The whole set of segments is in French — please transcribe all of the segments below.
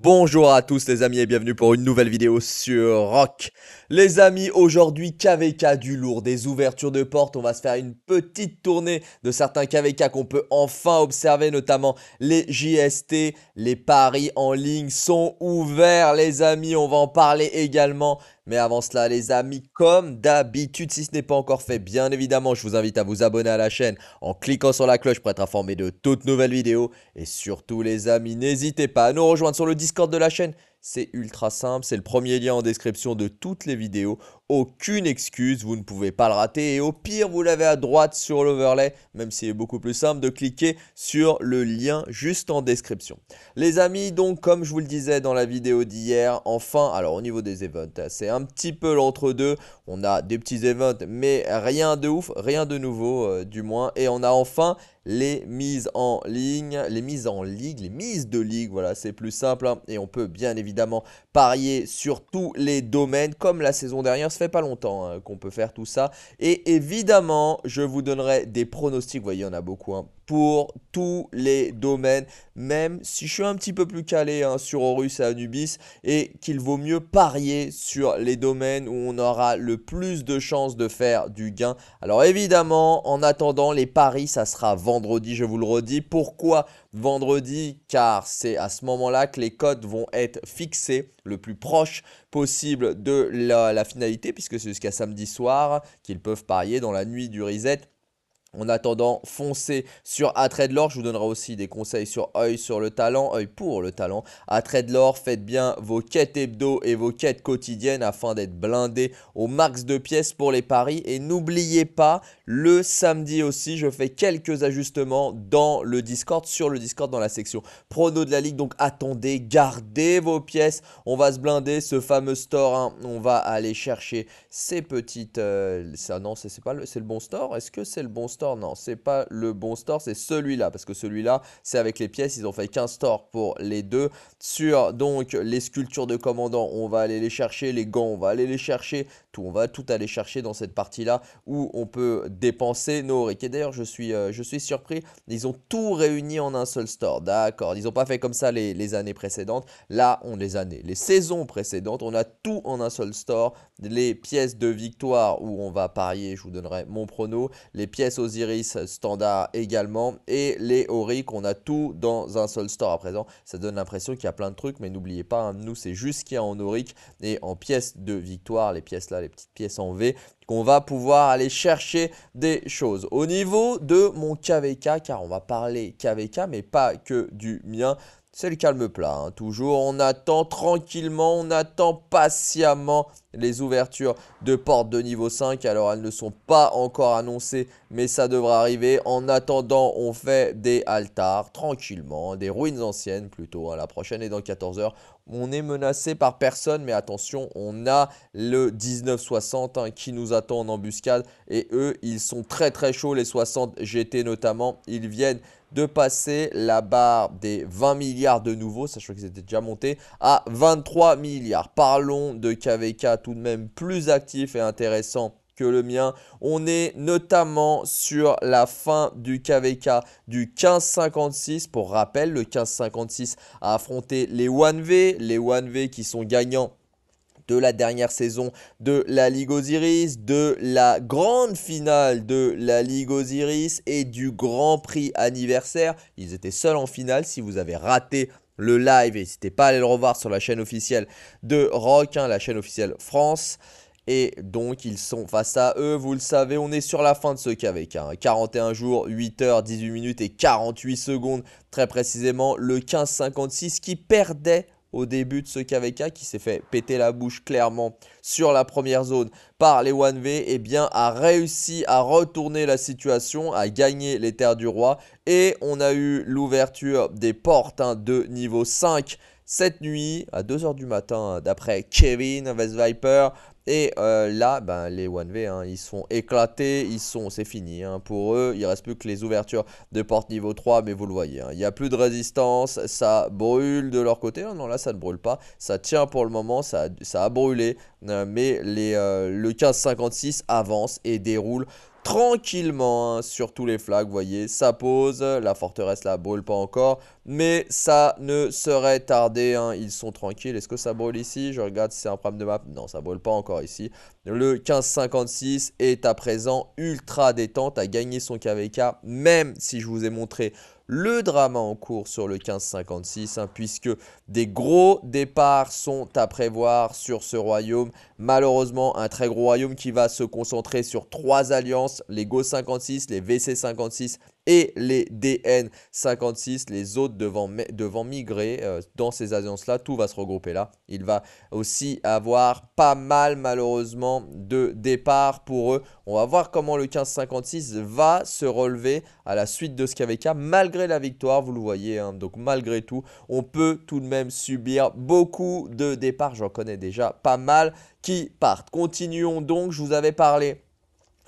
Bonjour à tous les amis et bienvenue pour une nouvelle vidéo sur Rock. Les amis, aujourd'hui KVK du lourd, des ouvertures de portes, on va se faire une petite tournée de certains KVK qu'on peut enfin observer, notamment les JST, les paris en ligne sont ouverts les amis, on va en parler également mais avant cela, les amis, comme d'habitude, si ce n'est pas encore fait, bien évidemment, je vous invite à vous abonner à la chaîne en cliquant sur la cloche pour être informé de toutes nouvelles vidéos. Et surtout, les amis, n'hésitez pas à nous rejoindre sur le Discord de la chaîne. C'est ultra simple, c'est le premier lien en description de toutes les vidéos aucune excuse, vous ne pouvez pas le rater et au pire vous l'avez à droite sur l'overlay, même s'il est beaucoup plus simple de cliquer sur le lien juste en description. Les amis, donc comme je vous le disais dans la vidéo d'hier, enfin, alors au niveau des events, c'est un petit peu l'entre-deux, on a des petits events mais rien de ouf, rien de nouveau euh, du moins et on a enfin les mises en ligne, les mises en ligue, les mises de ligue, voilà, c'est plus simple hein. et on peut bien évidemment parier sur tous les domaines comme la saison dernière fait pas longtemps hein, qu'on peut faire tout ça. Et évidemment, je vous donnerai des pronostics. Vous voyez, il y en a beaucoup. Hein pour tous les domaines, même si je suis un petit peu plus calé hein, sur Horus et Anubis, et qu'il vaut mieux parier sur les domaines où on aura le plus de chances de faire du gain. Alors évidemment, en attendant, les paris, ça sera vendredi, je vous le redis. Pourquoi vendredi car c'est à ce moment-là que les cotes vont être fixées le plus proche possible de la, la finalité puisque c'est jusqu'à samedi soir qu'ils peuvent parier dans la nuit du reset en attendant, foncez sur trade l'or. Je vous donnerai aussi des conseils sur œil sur le talent, œil pour le talent. de l'or, faites bien vos quêtes hebdo et vos quêtes quotidiennes afin d'être blindé au max de pièces pour les paris. Et n'oubliez pas, le samedi aussi, je fais quelques ajustements dans le Discord, sur le Discord dans la section prono de la ligue. Donc attendez, gardez vos pièces. On va se blinder ce fameux store. Hein. On va aller chercher ces petites... Euh, ça, non, c'est pas le, le bon store Est-ce que c'est le bon store Non, c'est pas le bon store, c'est celui-là. Parce que celui-là, c'est avec les pièces, ils ont fait qu'un store pour les deux. Sur donc les sculptures de commandant, on va aller les chercher, les gants, on va aller les chercher, tout, on va tout aller chercher dans cette partie-là où on peut dépenser nos requêtes. d'ailleurs, je, suis, euh, je suis surpris, ils ont tout réuni en un seul store. D'accord, ils n'ont pas fait comme ça les, les années précédentes. Là, on les années, les saisons précédentes, on a tout en un seul store. Les pièces de victoire où on va parier, je vous donnerai mon prono, les pièces Osiris standard également et les Auric, on a tout dans un seul store à présent. Ça donne l'impression qu'il y a plein de trucs, mais n'oubliez pas, hein, nous c'est juste qu'il y a en Auric et en pièces de victoire, les pièces là, les petites pièces en V qu'on va pouvoir aller chercher des choses. Au niveau de mon KVK, car on va parler KVK, mais pas que du mien, c'est le calme plat. Hein. Toujours, on attend tranquillement, on attend patiemment les ouvertures de portes de niveau 5. Alors, elles ne sont pas encore annoncées, mais ça devra arriver. En attendant, on fait des altars tranquillement, des ruines anciennes plutôt. à hein. La prochaine et dans 14 heures. On est menacé par personne, mais attention, on a le 1960 hein, qui nous attend en embuscade. Et eux, ils sont très très chauds, les 60 GT notamment. Ils viennent de passer la barre des 20 milliards de nouveau, sachant qu'ils étaient déjà montés, à 23 milliards. Parlons de KVK tout de même plus actif et intéressant que le mien. On est notamment sur la fin du KVK du 1556. Pour rappel, le 1556 a affronté les 1V, les 1V qui sont gagnants de la dernière saison de la Ligue Osiris, de la grande finale de la Ligue Osiris et du Grand Prix anniversaire. Ils étaient seuls en finale. Si vous avez raté le live, n'hésitez pas à aller le revoir sur la chaîne officielle de Rock, hein, la chaîne officielle France. Et donc ils sont face à eux, vous le savez, on est sur la fin de ce KVK. 41 hein, jours, 8 heures, 18 minutes et 48 secondes, très précisément le 15-56 qui perdait au début de ce KVK qui s'est fait péter la bouche clairement sur la première zone par les 1V, eh bien a réussi à retourner la situation, à gagner les terres du roi. Et on a eu l'ouverture des portes hein, de niveau 5 cette nuit à 2h du matin hein, d'après Kevin West Viper. Et euh, là, ben, les 1V, hein, ils sont éclatés, ils sont, c'est fini. Hein. pour eux, il reste plus que les ouvertures de porte niveau 3, mais vous le voyez, hein. il n'y a plus de résistance, ça brûle de leur côté. Non, non, là, ça ne brûle pas, ça tient pour le moment, ça, ça a brûlé, euh, mais les, 15 euh, le 1556 avance et déroule tranquillement hein, sur tous les flags. Vous voyez, ça pose. La forteresse, la brûle pas encore. Mais ça ne serait tardé. Hein. Ils sont tranquilles. Est-ce que ça brûle ici Je regarde si c'est un problème de map. Non, ça brûle pas encore ici. Le 1556 est à présent ultra détente. A gagner son KVK. Même si je vous ai montré le drama en cours sur le 1556, hein, puisque des gros départs sont à prévoir sur ce royaume. Malheureusement, un très gros royaume qui va se concentrer sur trois alliances, les Go 56, les VC 56 et les DN56, les autres devant, migrer euh, dans ces agences là Tout va se regrouper là. Il va aussi avoir pas mal malheureusement de départs pour eux. On va voir comment le 1556 va se relever à la suite de ce KVK malgré la victoire, vous le voyez. Hein. Donc malgré tout, on peut tout de même subir beaucoup de départs. J'en connais déjà pas mal qui partent. Continuons donc, je vous avais parlé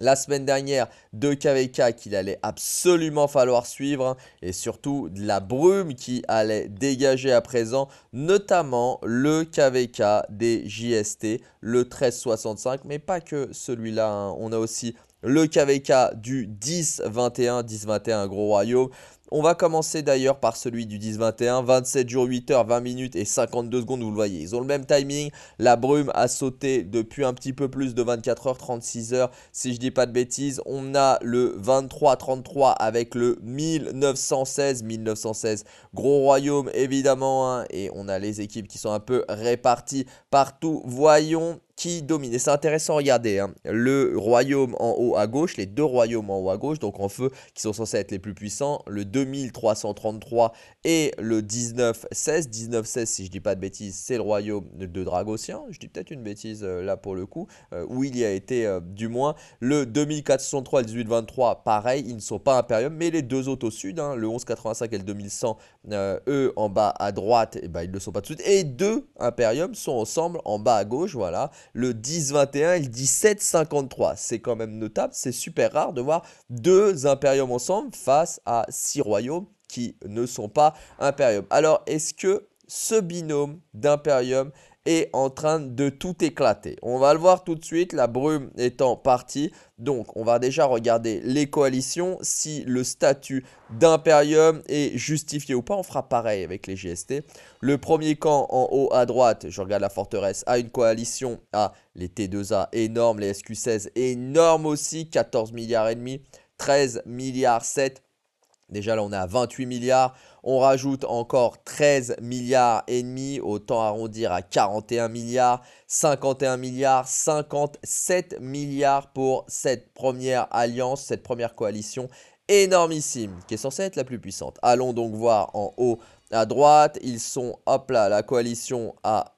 la semaine dernière, deux KVK qu'il allait absolument falloir suivre hein, et surtout de la brume qui allait dégager à présent, notamment le KVK des JST, le 1365, mais pas que celui-là. Hein. On a aussi le KVK du 1021, 1021 gros royaume. On va commencer d'ailleurs par celui du 10-21, 27 jours, 8 heures, 20 minutes et 52 secondes, vous le voyez. Ils ont le même timing, la brume a sauté depuis un petit peu plus de 24 h 36 heures, si je ne dis pas de bêtises. On a le 23-33 avec le 1916, 1916, gros royaume évidemment, hein, et on a les équipes qui sont un peu réparties partout. Voyons qui domine. Et c'est intéressant, regardez, hein. le royaume en haut à gauche, les deux royaumes en haut à gauche, donc en feu, qui sont censés être les plus puissants, le 2333 et le 1916. 1916, si je dis pas de bêtises, c'est le royaume de Dragocien, je dis peut-être une bêtise euh, là pour le coup, euh, où il y a été euh, du moins. Le 2463 et le 1823, pareil, ils ne sont pas impérium, mais les deux autres au sud, hein, le 1185 et le 2100, eux en bas à droite, et eh ben, ils ne le sont pas tout de suite. Et deux impériums sont ensemble en bas à gauche, voilà le 10-21 et le 17-53. C'est quand même notable, c'est super rare de voir deux impériums ensemble face à six royaumes qui ne sont pas impériums. Alors, est-ce que ce binôme d'impériums est en train de tout éclater. On va le voir tout de suite, la brume étant partie. Donc, on va déjà regarder les coalitions, si le statut d'Imperium est justifié ou pas. On fera pareil avec les GST. Le premier camp en haut à droite, je regarde la forteresse, a une coalition à les T2A énormes, les SQ16 énormes aussi, 14 milliards et demi, 13 milliards 7. Déjà là, on est à 28 milliards. On rajoute encore 13 milliards et demi, autant arrondir à 41 milliards, 51 milliards, 57 milliards pour cette première alliance, cette première coalition énormissime qui est censée être la plus puissante. Allons donc voir en haut à droite, ils sont hop là, la coalition a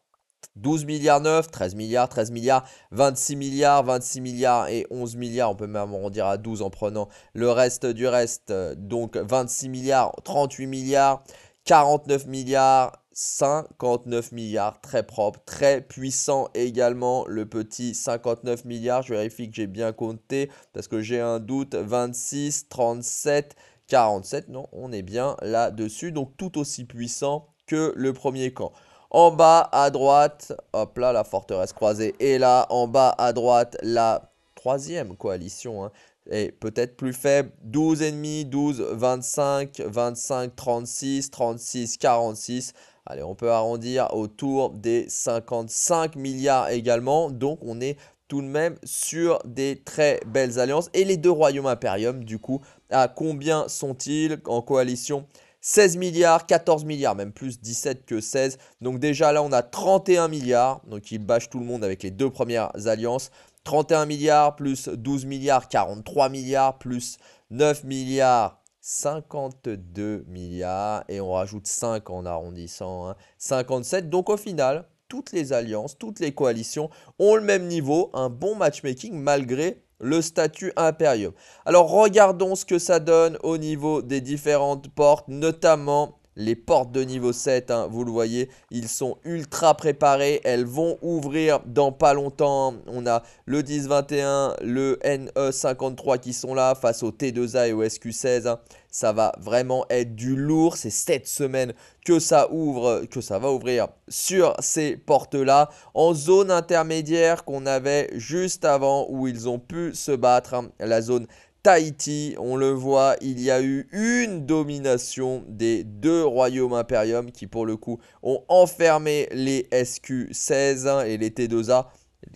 12 milliards 9, 13 milliards, 13 milliards, 26 milliards, 26 milliards et 11 milliards. On peut même arrondir à 12 en prenant le reste du reste. Donc 26 milliards, 38 milliards, 49 milliards, 59 milliards. Très propre, très puissant également. Le petit 59 milliards. Je vérifie que j'ai bien compté parce que j'ai un doute. 26, 37, 47. Non, on est bien là-dessus. Donc tout aussi puissant que le premier camp. En bas à droite, hop là, la forteresse croisée. Et là, en bas à droite, la troisième coalition. Hein, est peut-être plus faible. 12 ennemis, 12, 25, 25, 36, 36, 46. Allez, on peut arrondir autour des 55 milliards également. Donc, on est tout de même sur des très belles alliances. Et les deux royaumes impériums, du coup, à combien sont-ils en coalition 16 milliards, 14 milliards, même plus 17 que 16. Donc déjà là, on a 31 milliards. Donc il bâche tout le monde avec les deux premières alliances. 31 milliards plus 12 milliards, 43 milliards plus 9 milliards 52 milliards et on rajoute 5 en arrondissant, 57. Hein. Donc au final, toutes les alliances, toutes les coalitions ont le même niveau, un bon matchmaking malgré le statut Imperium. Alors regardons ce que ça donne au niveau des différentes portes, notamment les portes de niveau 7, hein, vous le voyez, ils sont ultra préparés, elles vont ouvrir dans pas longtemps. Hein. On a le 10-21, le NE53 qui sont là face au T2A et au SQ16. Hein. Ça va vraiment être du lourd, c'est cette semaine que ça ouvre, que ça va ouvrir sur ces portes-là. En zone intermédiaire qu'on avait juste avant où ils ont pu se battre, la zone Tahiti, on le voit, il y a eu une domination des deux royaumes impériums qui pour le coup ont enfermé les SQ-16 et les T2A.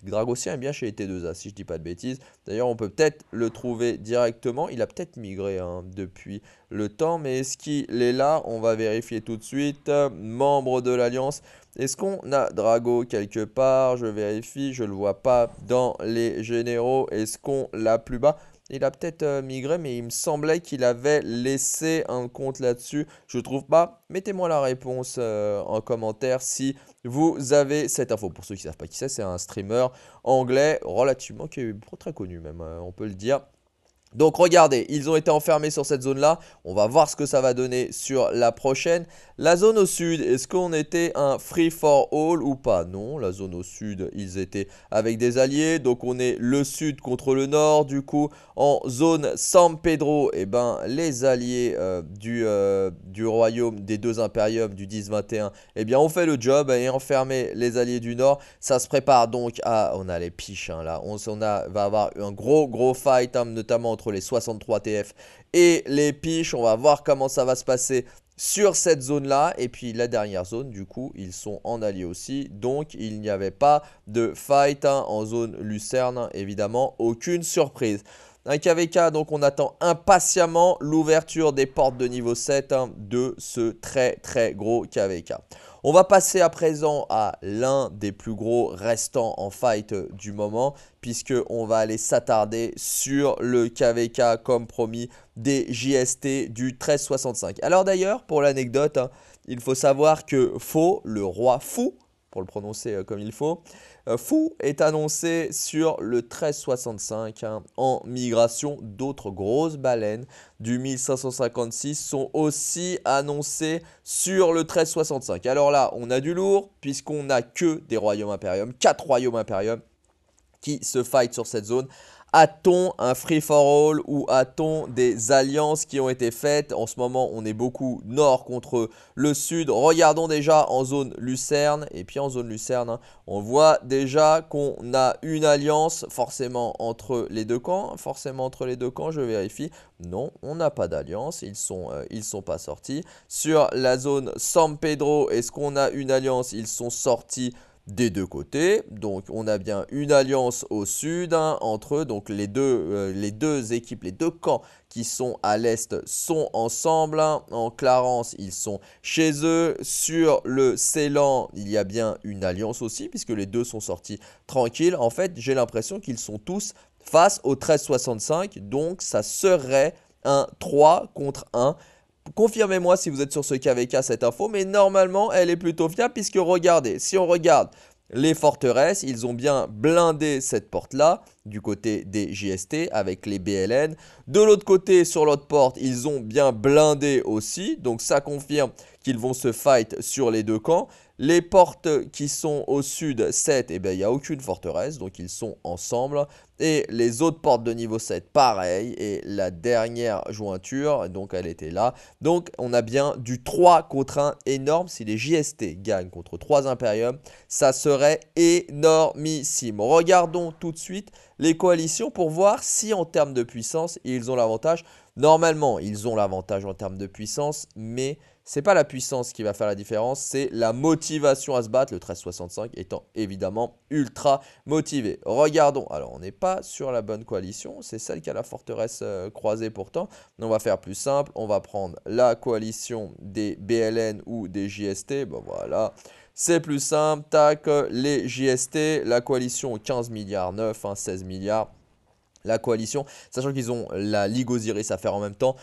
Le est bien chez les T2A, si je dis pas de bêtises. D'ailleurs, on peut peut-être le trouver directement. Il a peut-être migré hein, depuis le temps, mais est-ce qu'il est là On va vérifier tout de suite. Membre de l'Alliance. Est-ce qu'on a Drago quelque part Je vérifie, je le vois pas dans les généraux. Est-ce qu'on l'a plus bas il a peut-être euh, migré, mais il me semblait qu'il avait laissé un compte là-dessus. Je ne trouve pas. Mettez-moi la réponse euh, en commentaire si vous avez cette info. Pour ceux qui ne savent pas qui c'est, c'est un streamer anglais relativement qui est très connu même, hein, on peut le dire. Donc regardez, ils ont été enfermés sur cette zone-là. On va voir ce que ça va donner sur la prochaine. La zone au sud, est-ce qu'on était un free for all ou pas Non, la zone au sud, ils étaient avec des alliés. Donc on est le sud contre le nord. Du coup, en zone San Pedro, et eh ben, les alliés euh, du, euh, du royaume des deux impériums du 10-21, eh bien on fait le job et enfermer les alliés du nord. Ça se prépare donc à... On a les piches là. On, va avoir un gros gros fight, hein, notamment entre les 63 TF et les piches. On va voir comment ça va se passer sur cette zone là et puis la dernière zone du coup ils sont en alliés aussi donc il n'y avait pas de fight hein, en zone lucerne évidemment aucune surprise un KVK donc on attend impatiemment l'ouverture des portes de niveau 7 hein, de ce très très gros KVK on va passer à présent à l'un des plus gros restants en fight du moment, puisqu'on va aller s'attarder sur le KVK comme promis des JST du 1365. Alors d'ailleurs, pour l'anecdote, hein, il faut savoir que Faux, le roi fou, pour le prononcer euh, comme il faut. Euh, Fou est annoncé sur le 1365 hein, en migration. D'autres grosses baleines du 1556 sont aussi annoncées sur le 1365. Alors là, on a du lourd puisqu'on n'a que des royaumes impériums, quatre royaumes impériums qui se fightent sur cette zone a-t-on un free-for-all ou a-t-on des alliances qui ont été faites En ce moment, on est beaucoup nord contre le sud. Regardons déjà en zone Lucerne. Et puis en zone Lucerne, hein, on voit déjà qu'on a une alliance forcément entre les deux camps. Forcément entre les deux camps, je vérifie. Non, on n'a pas d'alliance. Ils ne sont, euh, sont pas sortis. Sur la zone San Pedro, est-ce qu'on a une alliance Ils sont sortis des deux côtés. Donc on a bien une alliance au sud hein, entre eux. Donc les deux, euh, les deux, équipes, les deux camps qui sont à l'est sont ensemble. Hein. En Clarence, ils sont chez eux. Sur le Ceylan, il y a bien une alliance aussi puisque les deux sont sortis tranquilles. En fait, j'ai l'impression qu'ils sont tous face au 13-65, Donc ça serait un 3 contre 1 Confirmez-moi si vous êtes sur ce KVK cette info, mais normalement elle est plutôt fiable puisque regardez, si on regarde les forteresses, ils ont bien blindé cette porte-là du côté des JST avec les BLN. De l'autre côté, sur l'autre porte, ils ont bien blindé aussi. Donc ça confirme qu'ils vont se fight sur les deux camps. Les portes qui sont au sud, 7, et eh ben, il n'y a aucune forteresse, donc ils sont ensemble. Et les autres portes de niveau 7, pareil. Et la dernière jointure, donc elle était là. Donc on a bien du 3 contre 1 énorme. Si les JST gagnent contre 3 Imperium, ça serait énormissime. Regardons tout de suite les coalitions pour voir si en termes de puissance, ils ont l'avantage. Normalement, ils ont l'avantage en termes de puissance, mais c'est pas la puissance qui va faire la différence, c'est la motivation à se battre, le 1365 étant évidemment ultra motivé. Regardons, alors on n'est pas sur la bonne coalition, c'est celle qui a la forteresse euh, croisée pourtant, on va faire plus simple, on va prendre la coalition des BLN ou des JST, bon voilà, c'est plus simple, tac, les JST, la coalition 15 milliards 9, 16 hein, milliards, la coalition, sachant qu'ils ont la Ligue Osiris à faire en même temps,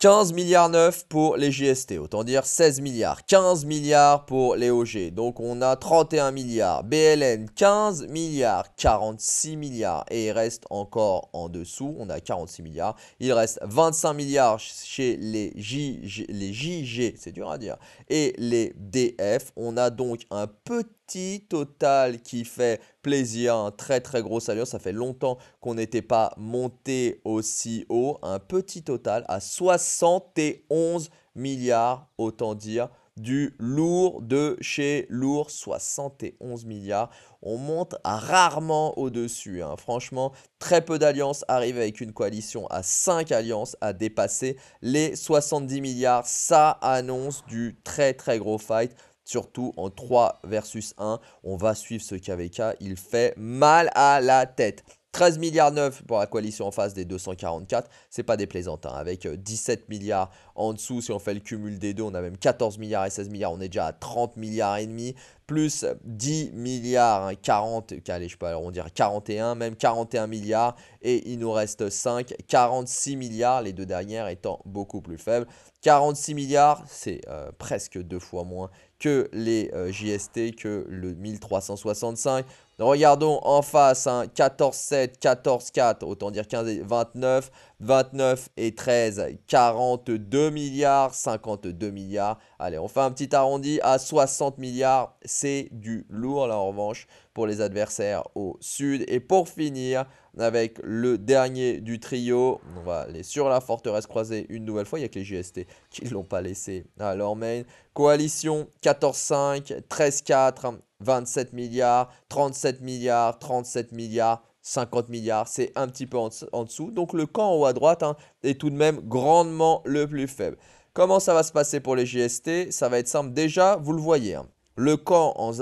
15 milliards 9 pour les JST, autant dire 16 milliards, 15 milliards pour les OG, donc on a 31 milliards, BLN 15 milliards, 46 milliards, et il reste encore en dessous, on a 46 milliards, il reste 25 milliards chez les, les JG, c'est dur à dire, et les DF, on a donc un petit petit total qui fait plaisir, un très très gros alliance, Ça fait longtemps qu'on n'était pas monté aussi haut. Un petit total à 71 milliards, autant dire du lourd de chez lourd, 71 milliards. On monte rarement au-dessus. Hein. Franchement, très peu d'alliances arrivent avec une coalition à 5 alliances à dépasser les 70 milliards. Ça annonce du très très gros fight. Surtout en 3 versus 1, on va suivre ce KVK, il fait mal à la tête. 13 milliards 9 pour la coalition en face des 244, c'est pas déplaisant. plaisantins Avec 17 euh, milliards en dessous, si on fait le cumul des deux, on a même 14 milliards et 16 milliards, on est déjà à 30 milliards et demi, plus 10 milliards, 40, hein, allez, je peux dire 41, même 41 milliards, et il nous reste 5, 46 milliards, les deux dernières étant beaucoup plus faibles. 46 milliards, c'est euh, presque deux fois moins que les euh, JST, que le 1365. Regardons en face, 14,7, 14-7, 14-4, autant dire 15 et 29, 29 et 13, 42 milliards, 52 milliards. Allez, on fait un petit arrondi à 60 milliards, c'est du lourd là en revanche pour les adversaires au sud. Et pour finir, avec le dernier du trio. On va aller sur la forteresse croisée une nouvelle fois. Il n'y a que les GST qui ne l'ont pas laissé à leur main. Coalition 14-5, 13-4, 27 milliards, 37 milliards, 37 milliards. 50 milliards, c'est un petit peu en dessous. Donc le camp en haut à droite hein, est tout de même grandement le plus faible. Comment ça va se passer pour les GST Ça va être simple. Déjà, vous le voyez. Hein. Le camp, en,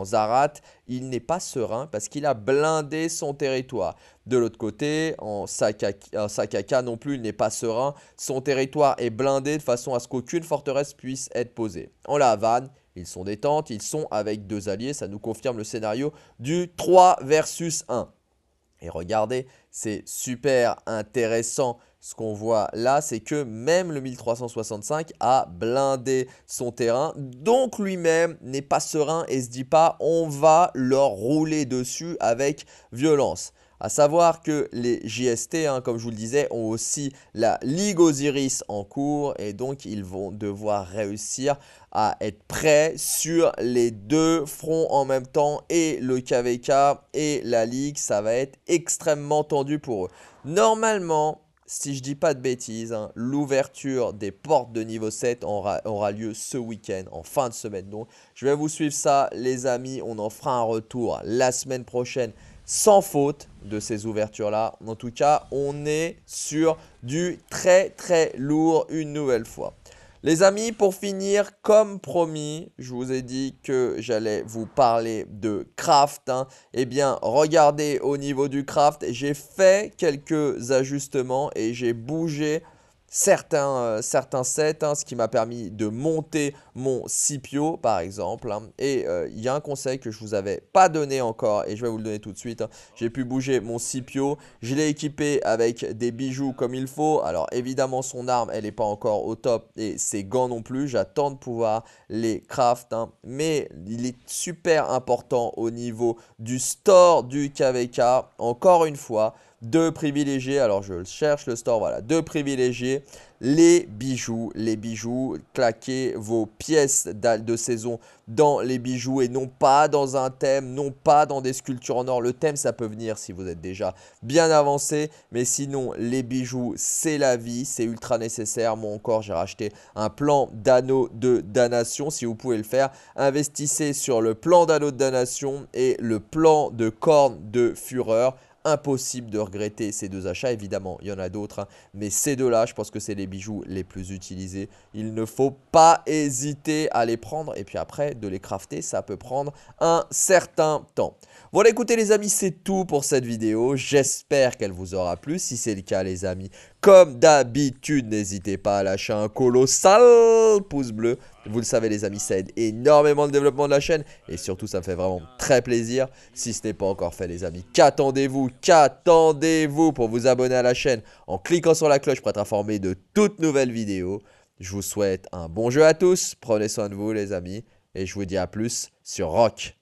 le Zarat, il n'est pas serein parce qu'il a blindé son territoire. De l'autre côté, en Sakaka, non plus, il n'est pas serein. Son territoire est blindé de façon à ce qu'aucune forteresse puisse être posée. En La Havane, ils sont détente, ils sont avec deux alliés. Ça nous confirme le scénario du 3 versus 1. Et regardez, c'est super intéressant. Ce qu'on voit là, c'est que même le 1365 a blindé son terrain. Donc lui-même n'est pas serein et se dit pas on va leur rouler dessus avec violence. À savoir que les JST, hein, comme je vous le disais, ont aussi la Ligue Osiris en cours et donc ils vont devoir réussir à être prêts sur les deux fronts en même temps et le KVK et la Ligue. Ça va être extrêmement tendu pour eux. Normalement, si je ne dis pas de bêtises, hein, l'ouverture des portes de niveau 7 aura, aura lieu ce week-end, en fin de semaine. Donc, je vais vous suivre ça, les amis. On en fera un retour la semaine prochaine sans faute de ces ouvertures-là. En tout cas, on est sur du très très lourd une nouvelle fois. Les amis, pour finir, comme promis, je vous ai dit que j'allais vous parler de craft. Hein. Eh bien, regardez au niveau du craft, j'ai fait quelques ajustements et j'ai bougé certains, euh, certains sets, hein, ce qui m'a permis de monter mon Scipio par exemple. Hein. Et euh, il y a un conseil que je vous avais pas donné encore et je vais vous le donner tout de suite. Hein. J'ai pu bouger mon Scipio, je l'ai équipé avec des bijoux comme il faut. Alors évidemment son arme elle n'est pas encore au top et ses gants non plus, j'attends de pouvoir les craft. Mais il est super important au niveau du store du KVK, encore une fois de privilégier, alors je cherche le store, voilà, de privilégier les bijoux, les bijoux, claquez vos pièces de saison dans les bijoux et non pas dans un thème, non pas dans des sculptures en or. Le thème, ça peut venir si vous êtes déjà bien avancé, mais sinon, les bijoux, c'est la vie, c'est ultra nécessaire. Moi encore, j'ai racheté un plan d'anneau de damnation. Si vous pouvez le faire, investissez sur le plan d'anneau de damnation et le plan de corne de fureur impossible de regretter ces deux achats. Évidemment, il y en a d'autres, hein. mais ces deux-là, je pense que c'est les bijoux les plus utilisés. Il ne faut pas hésiter à les prendre et puis après, de les crafter, ça peut prendre un certain temps. Voilà, écoutez les amis, c'est tout pour cette vidéo. J'espère qu'elle vous aura plu. Si c'est le cas, les amis, comme d'habitude, n'hésitez pas à lâcher un colossal pouce bleu. Vous le savez les amis, ça aide énormément le développement de la chaîne. Et surtout, ça me fait vraiment très plaisir. Si ce n'est pas encore fait les amis, qu'attendez-vous Qu'attendez-vous pour vous abonner à la chaîne en cliquant sur la cloche pour être informé de toutes nouvelles vidéos. Je vous souhaite un bon jeu à tous. Prenez soin de vous les amis. Et je vous dis à plus sur Rock.